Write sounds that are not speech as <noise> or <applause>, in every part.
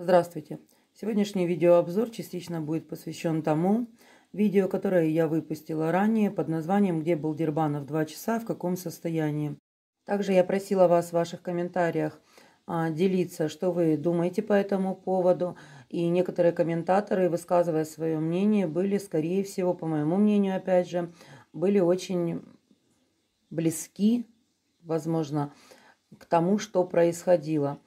Здравствуйте! Сегодняшний видеообзор частично будет посвящен тому видео, которое я выпустила ранее под названием «Где был Дербанов 2 часа, в каком состоянии?». Также я просила вас в ваших комментариях а, делиться, что вы думаете по этому поводу. И некоторые комментаторы, высказывая свое мнение, были, скорее всего, по моему мнению, опять же, были очень близки, возможно, к тому, что происходило.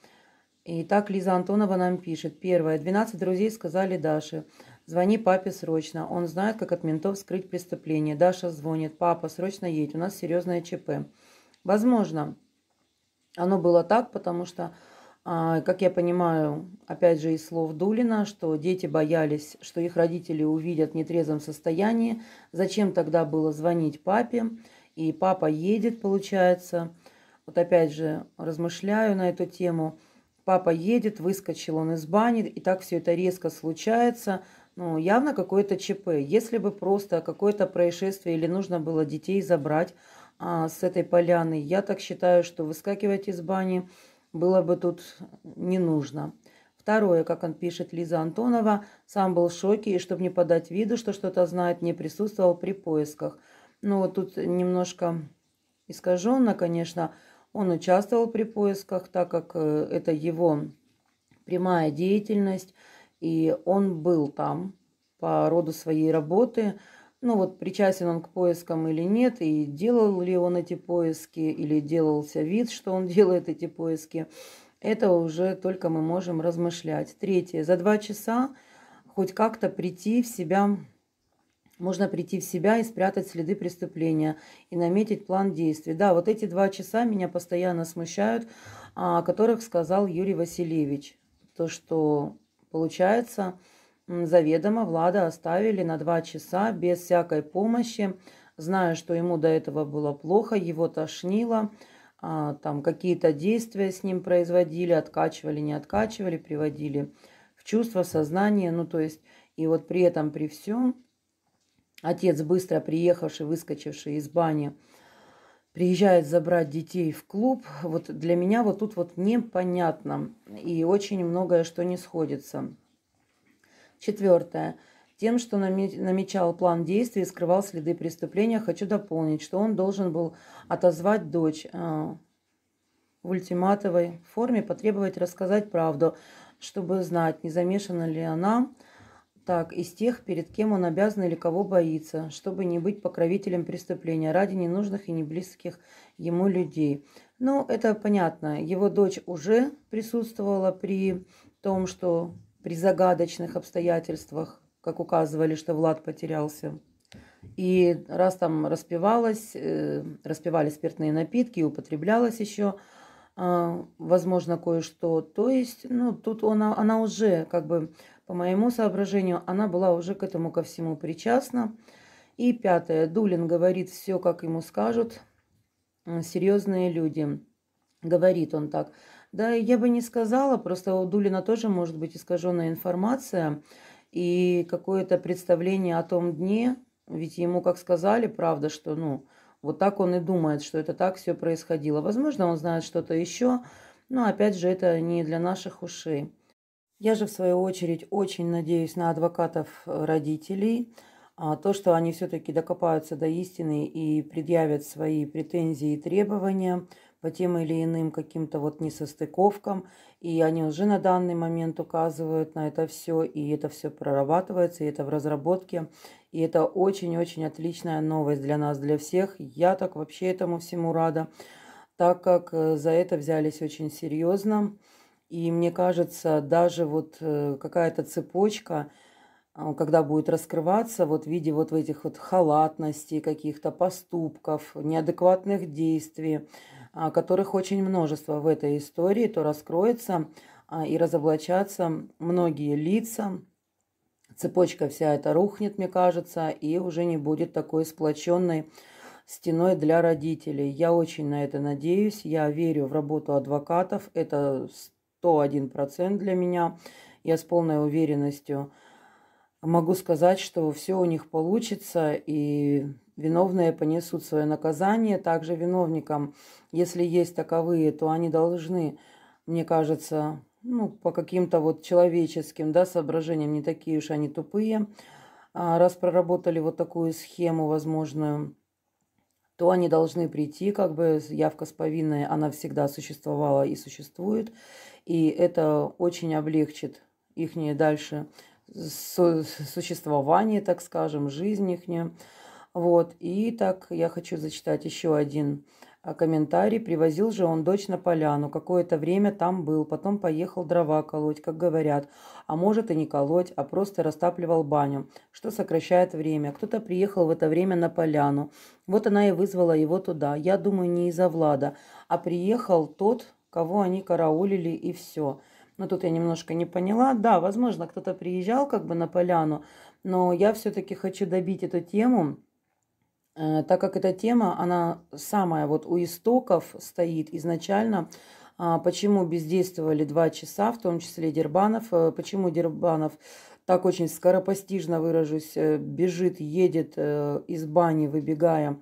Итак, Лиза Антонова нам пишет. Первое. 12 друзей сказали Даше. Звони папе срочно. Он знает, как от ментов скрыть преступление. Даша звонит. Папа, срочно едь. У нас серьезное ЧП. Возможно, оно было так, потому что, а, как я понимаю, опять же из слов Дулина, что дети боялись, что их родители увидят в нетрезвом состоянии. Зачем тогда было звонить папе? И папа едет, получается. Вот опять же размышляю на эту тему – папа едет, выскочил он из бани, и так все это резко случается. Ну, явно какое-то ЧП. Если бы просто какое-то происшествие или нужно было детей забрать а, с этой поляны, я так считаю, что выскакивать из бани было бы тут не нужно. Второе, как он пишет Лиза Антонова, сам был в шоке, и чтобы не подать виду, что что-то знает, не присутствовал при поисках. Ну, вот тут немножко искаженно, конечно, он участвовал при поисках, так как э, это его прямая деятельность, и он был там по роду своей работы. Ну вот, причастен он к поискам или нет, и делал ли он эти поиски, или делался вид, что он <laughs> делает эти поиски, это уже только мы можем размышлять. Третье. За два часа хоть как-то прийти в себя можно прийти в себя и спрятать следы преступления и наметить план действий. Да, вот эти два часа меня постоянно смущают, а, о которых сказал Юрий Васильевич. То, что получается, заведомо Влада оставили на два часа без всякой помощи, зная, что ему до этого было плохо, его тошнило, а, там какие-то действия с ним производили, откачивали, не откачивали, приводили в чувство, в сознание, ну то есть, и вот при этом, при всем Отец, быстро приехавший, выскочивший из бани, приезжает забрать детей в клуб. Вот для меня вот тут вот непонятно. И очень многое, что не сходится. Четвертое. Тем, что намечал план действий и скрывал следы преступления, хочу дополнить, что он должен был отозвать дочь э, в ультиматовой форме, потребовать рассказать правду, чтобы знать, не замешана ли она так, из тех, перед кем он обязан или кого боится, чтобы не быть покровителем преступления ради ненужных и неблизких ему людей. Ну, это понятно. Его дочь уже присутствовала при том, что при загадочных обстоятельствах, как указывали, что Влад потерялся. И раз там распивалась, э, распивали спиртные напитки, употреблялась еще, а, возможно, кое-что. То есть, ну, тут она, она уже, как бы, по моему соображению, она была уже к этому ко всему причастна. И пятое. Дулин говорит все, как ему скажут серьезные люди. Говорит он так. Да, я бы не сказала, просто у Дулина тоже может быть искаженная информация и какое-то представление о том дне, ведь ему, как сказали, правда, что, ну, вот так он и думает, что это так все происходило. Возможно, он знает что-то еще, но опять же, это не для наших ушей. Я же, в свою очередь, очень надеюсь на адвокатов э, родителей. А, то, что они все-таки докопаются до истины и предъявят свои претензии и требования – по тем или иным каким-то вот несостыковкам, и они уже на данный момент указывают на это все, и это все прорабатывается, и это в разработке, и это очень-очень отличная новость для нас, для всех. Я так вообще этому всему рада, так как э, за это взялись очень серьезно, и мне кажется, даже вот э, какая-то цепочка, а, когда будет раскрываться вот в виде вот этих вот халатностей, каких-то поступков, неадекватных действий, а, которых очень множество в этой истории, то раскроется а, и разоблачатся многие лица, цепочка вся эта рухнет, мне кажется, и уже не будет такой сплоченной стеной для родителей. Я очень на это надеюсь, я верю в работу адвокатов, это 101% для меня. Я с полной уверенностью могу сказать, что все у них получится, и виновные понесут свое наказание. Также виновникам, если есть таковые, то они должны, мне кажется, ну, по каким-то вот человеческим да, соображениям, не такие уж они тупые, а раз проработали вот такую схему возможную, то они должны прийти, как бы явка с повинной, она всегда существовала и существует, и это очень облегчит их дальше существование, так скажем, жизнь их. Вот, и так я хочу зачитать еще один а, комментарий. Привозил же он дочь на поляну, какое-то время там был, потом поехал дрова колоть, как говорят. А может и не колоть, а просто растапливал баню, что сокращает время. Кто-то приехал в это время на поляну. Вот она и вызвала его туда. Я думаю, не из-за Влада, а приехал тот, кого они караулили и все. Но ну, тут я немножко не поняла. Да, возможно, кто-то приезжал как бы на поляну, но я все-таки хочу добить эту тему, Э, так как эта тема, она самая вот у истоков стоит изначально, а, почему бездействовали два часа, в том числе Дербанов, э, почему Дербанов, так очень скоропостижно выражусь, э, бежит, едет из бани, выбегая,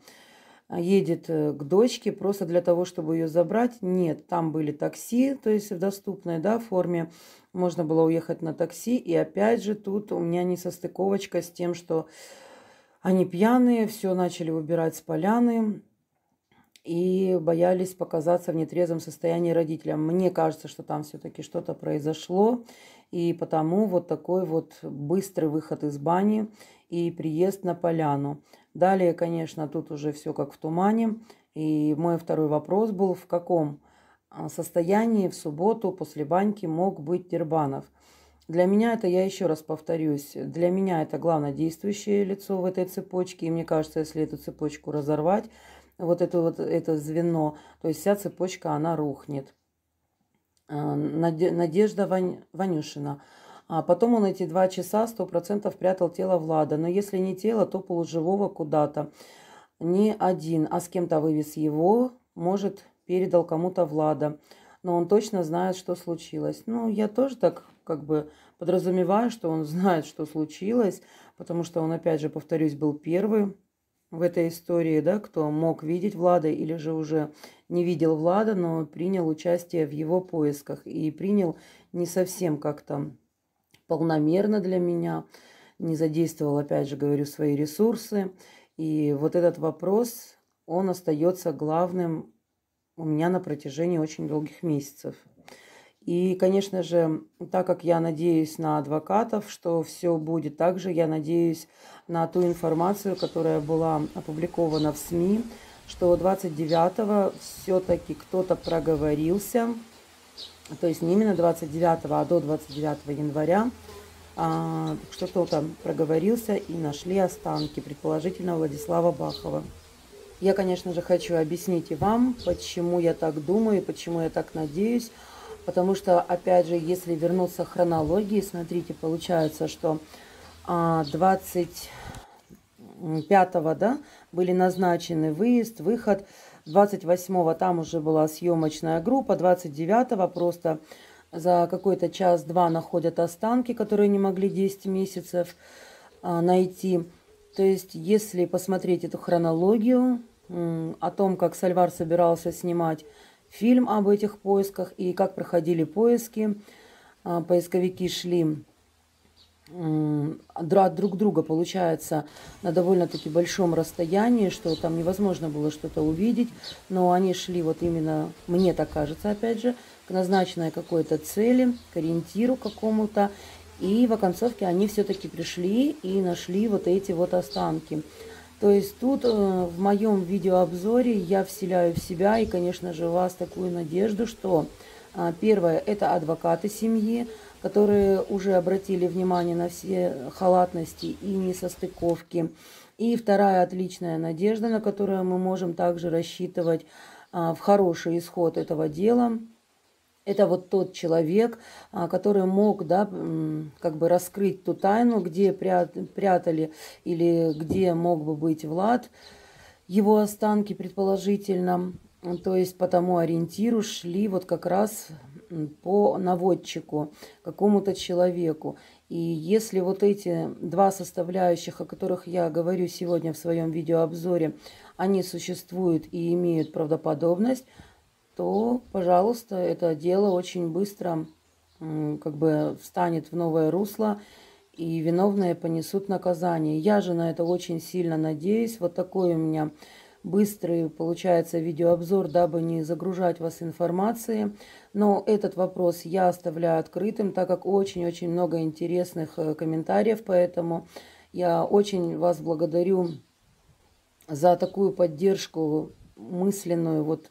а, едет к дочке просто для того, чтобы ее забрать. Нет, там были такси, то есть в доступной да, форме можно было уехать на такси. И опять же тут у меня не несостыковочка с тем, что они пьяные, все начали выбирать с поляны и боялись показаться в нетрезвом состоянии родителям. Мне кажется, что там все-таки что-то произошло, и потому вот такой вот быстрый выход из бани и приезд на поляну. Далее, конечно, тут уже все как в тумане. И мой второй вопрос был, в каком а, состоянии в субботу после баньки мог быть Дербанов – для меня это, я еще раз повторюсь, для меня это главное действующее лицо в этой цепочке. И мне кажется, если эту цепочку разорвать, вот это вот это звено, то есть вся цепочка, она рухнет. А, Надежда Ванюшина. А потом он эти два часа сто процентов прятал тело Влада. Но если не тело, то полуживого куда-то. Не один, а с кем-то вывез его, может, передал кому-то Влада. Но он точно знает, что случилось. Ну, я тоже так как бы подразумеваю, что он <laughs> знает, что случилось, потому что он, опять же, повторюсь, был первый в этой истории, да, кто мог видеть Влада или же уже не видел Влада, но принял участие в его поисках и принял не совсем как-то полномерно для меня, не задействовал, опять же, говорю, свои ресурсы. И вот этот вопрос, он остается главным у меня на протяжении очень долгих месяцев. И, конечно же, так как я надеюсь на адвокатов, что все будет так же, я надеюсь на ту информацию, которая была опубликована в СМИ, что 29-го все-таки кто-то проговорился, то есть не именно 29-го, а до 29 января, а, что кто-то проговорился и нашли останки, предположительно, Владислава Бахова. Я, конечно же, хочу объяснить и вам, почему я так думаю, почему я так надеюсь, Потому что, опять же, если вернуться к хронологии, смотрите, получается, что 25-го а, да, были назначены выезд, выход. 28-го там уже была съемочная группа, 29-го просто за какой-то час-два находят останки, которые не могли 10 месяцев а, найти. То есть, если посмотреть эту хронологию о том, как Сальвар собирался снимать фильм об этих поисках и как проходили поиски. А, поисковики шли от друг друга, получается, на довольно-таки большом расстоянии, что там невозможно было что-то увидеть, но они шли вот именно, мне так кажется, опять же, к назначенной какой-то цели, к ориентиру какому-то, и в оконцовке они все-таки пришли и нашли вот эти вот останки. То есть тут э, в моем видеообзоре я вселяю в себя и, конечно же, вас такую надежду, что э, первое – это адвокаты семьи, которые уже обратили внимание на все халатности и несостыковки. И вторая отличная надежда, на которую мы можем также рассчитывать э, в хороший исход этого дела – это вот тот человек, а, который мог да, как бы раскрыть ту тайну, где прятали или где мог бы быть Влад, его останки предположительно. То есть по тому ориентиру шли вот как раз по наводчику, какому-то человеку. И если вот эти два составляющих, о которых я говорю сегодня в своем видеообзоре, они существуют и имеют правдоподобность, то, пожалуйста, это дело очень быстро как бы встанет в новое русло, и виновные понесут наказание. Я же на это очень сильно надеюсь. Вот такой у меня быстрый, получается, видеообзор, дабы не загружать вас информацией. Но этот вопрос я оставляю открытым, так как очень-очень много интересных э, комментариев, поэтому я очень вас благодарю за такую поддержку мысленную, вот,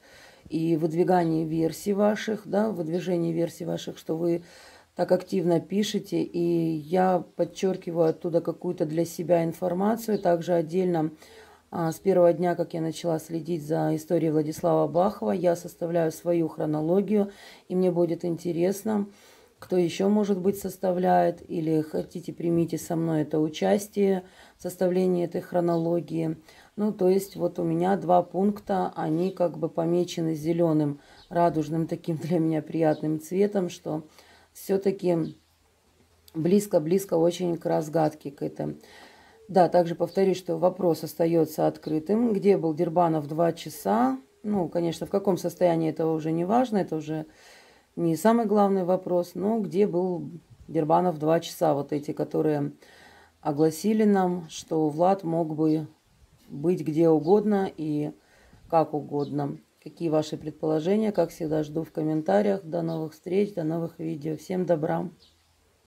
и выдвигании версий ваших, да, выдвижение версий ваших, что вы так активно пишете, и я подчеркиваю оттуда какую-то для себя информацию. Также отдельно а, с первого дня, как я начала следить за историей Владислава Бахова, я составляю свою хронологию, и мне будет интересно, кто еще, может быть, составляет, или хотите, примите со мной это участие в составлении этой хронологии. Ну, то есть вот у меня два пункта, они как бы помечены зеленым, радужным таким <laughs> для меня приятным цветом, что все-таки близко-близко очень к разгадке к этому. Да, также повторюсь, что вопрос остается открытым. Где был Дербанов два часа? Ну, конечно, в каком состоянии это уже не важно, это уже не самый главный вопрос, но где был Дербанов два часа, вот эти, которые огласили нам, что Влад мог бы быть где угодно и как угодно. Какие ваши предположения? Как всегда, жду в комментариях. До новых встреч, до новых видео. Всем добра!